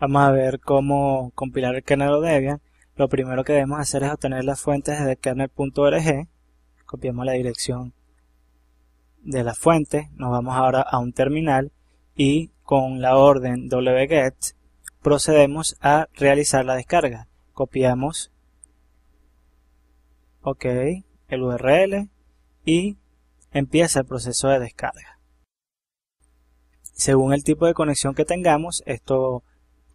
Vamos a ver cómo compilar el kernel o Debian. Lo primero que debemos hacer es obtener las fuentes desde kernel.org. Copiamos la dirección de la fuente. Nos vamos ahora a un terminal y con la orden wget procedemos a realizar la descarga. Copiamos OK, el URL y empieza el proceso de descarga. Según el tipo de conexión que tengamos, esto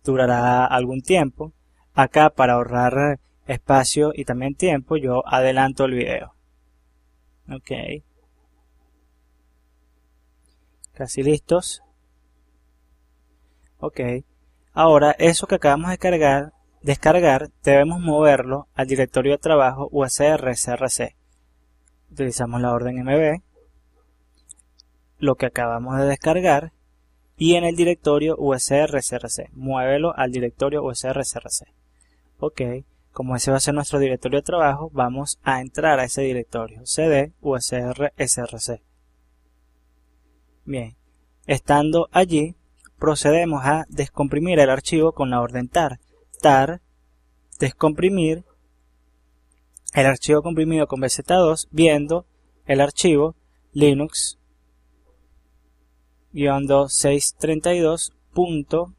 durará algún tiempo. Acá para ahorrar espacio y también tiempo yo adelanto el video. Ok. Casi listos. Ok. Ahora eso que acabamos de cargar, descargar debemos moverlo al directorio de trabajo usr Utilizamos la orden MB. Lo que acabamos de descargar y en el directorio usr-src, Muévelo al directorio usr-src, Ok, como ese va a ser nuestro directorio de trabajo, vamos a entrar a ese directorio cd usr-src, Bien, estando allí, procedemos a descomprimir el archivo con la orden tar. Tar, descomprimir el archivo comprimido con bz2, viendo el archivo linux 632.2.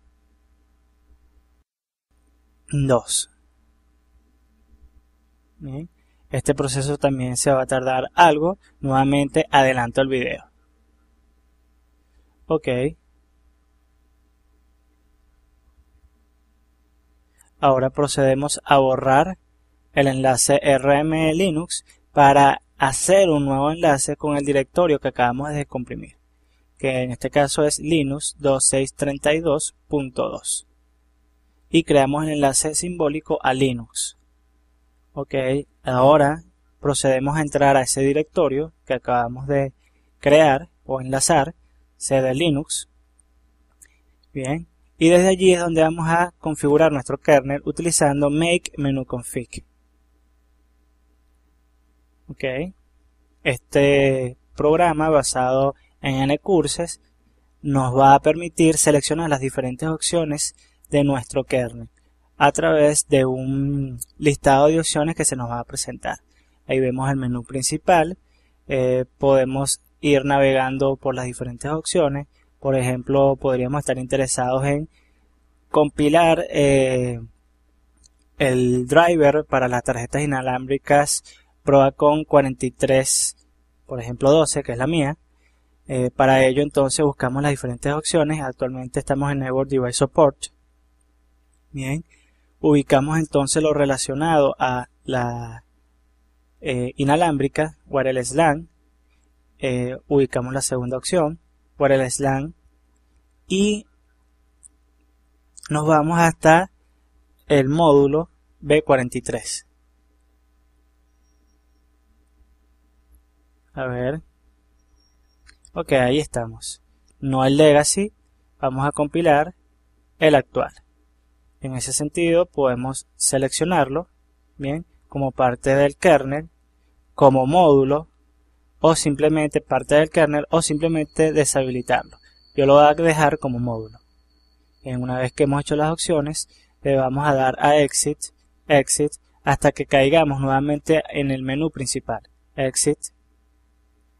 Este proceso también se va a tardar algo. Nuevamente adelanto el video. Ok. Ahora procedemos a borrar el enlace RM Linux para hacer un nuevo enlace con el directorio que acabamos de descomprimir que en este caso es Linux 2632.2 y creamos el enlace simbólico a Linux. Ok, ahora procedemos a entrar a ese directorio que acabamos de crear o enlazar, CD Linux. Bien, y desde allí es donde vamos a configurar nuestro kernel utilizando make menu config. Ok, este programa basado en en ncurses nos va a permitir seleccionar las diferentes opciones de nuestro kernel a través de un listado de opciones que se nos va a presentar. Ahí vemos el menú principal, eh, podemos ir navegando por las diferentes opciones. Por ejemplo, podríamos estar interesados en compilar eh, el driver para las tarjetas inalámbricas Proacon 43, por ejemplo 12, que es la mía, eh, para ello entonces buscamos las diferentes opciones. Actualmente estamos en Network Device Support. Bien. Ubicamos entonces lo relacionado a la eh, inalámbrica, wireless LAN. Eh, ubicamos la segunda opción, wireless LAN. Y nos vamos hasta el módulo B43. A ver, Ok, ahí estamos. No hay legacy, vamos a compilar el actual. En ese sentido podemos seleccionarlo, bien, como parte del kernel, como módulo, o simplemente parte del kernel, o simplemente deshabilitarlo. Yo lo voy a dejar como módulo. una vez que hemos hecho las opciones, le vamos a dar a exit, exit, hasta que caigamos nuevamente en el menú principal. Exit.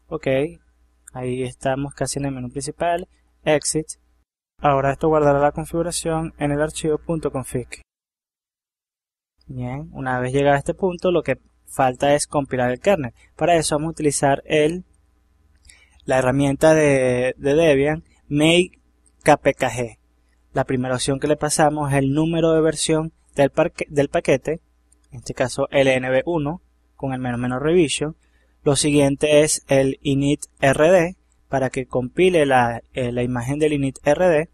Ok, Ahí estamos casi en el menú principal, Exit. Ahora esto guardará la configuración en el archivo .config. Bien, una vez llegado a este punto, lo que falta es compilar el kernel. Para eso vamos a utilizar la herramienta de, Debian, make kpkg. La primera opción que le pasamos es el número de versión del, paquete, en este caso lnb 1 con el menos menos revision. Lo siguiente es el initrd para que compile la, eh, imagen del initrd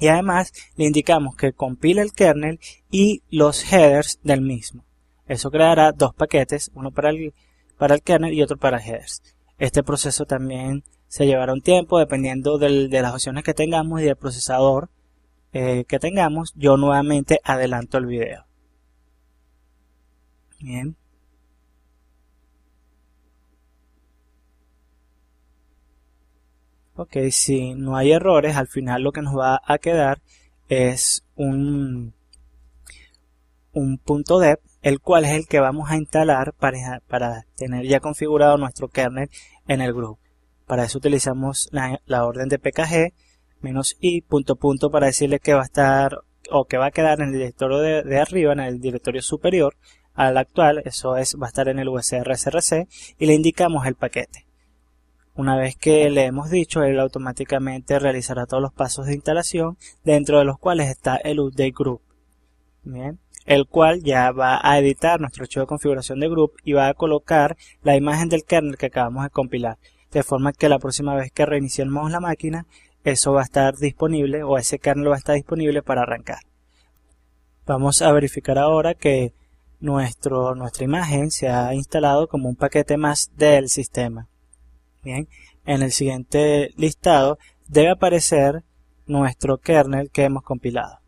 y además le indicamos que compile el kernel y los headers del mismo. Eso creará dos paquetes, uno para el, para el kernel y otro para headers. Este proceso también se llevará un tiempo dependiendo de las opciones que tengamos y del procesador eh, que tengamos. Yo nuevamente adelanto el video. Bien. Ok, si no hay errores, al final lo que nos va a quedar es un, un punto .deb, el cual es el que vamos a instalar para, tener ya configurado nuestro kernel en el grupo. Para eso utilizamos la, orden de pkg "-i", punto punto para decirle que va a estar o que va a quedar en el directorio de, arriba, en el directorio superior al actual, eso es, va a estar en el usr-src, y le indicamos el paquete. Una vez que le hemos dicho, él automáticamente realizará todos los pasos de instalación, dentro de los cuales está el update group. el cual ya va a editar nuestro archivo de configuración de group y va a colocar la imagen del kernel que acabamos de compilar, de forma que la próxima vez que reiniciemos la máquina, eso va a estar disponible o ese kernel va a estar disponible para arrancar. Vamos a verificar ahora que nuestra imagen se ha instalado como un paquete más del sistema bien, en el siguiente listado debe aparecer nuestro kernel que hemos compilado.